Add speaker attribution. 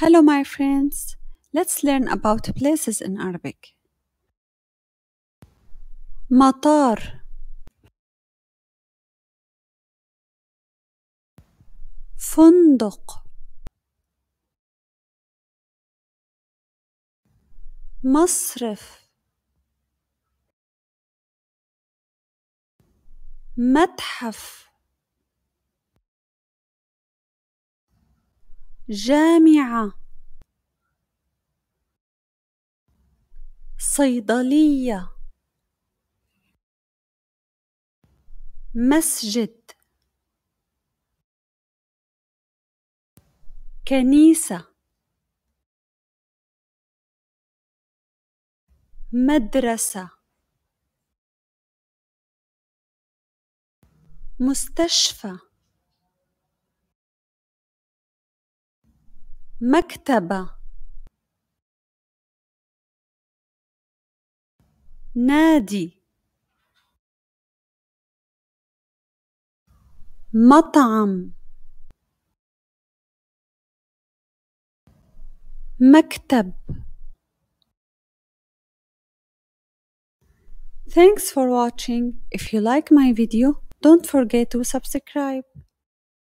Speaker 1: Hello, my friends. Let's learn about places in Arabic. Matar. فندق مصرف متحف جامعة صيدلية مسجد كنيسة مدرسة مستشفى مكتبة نادي مطعم مكتب Thanks for watching. If you like my video, don't forget to subscribe.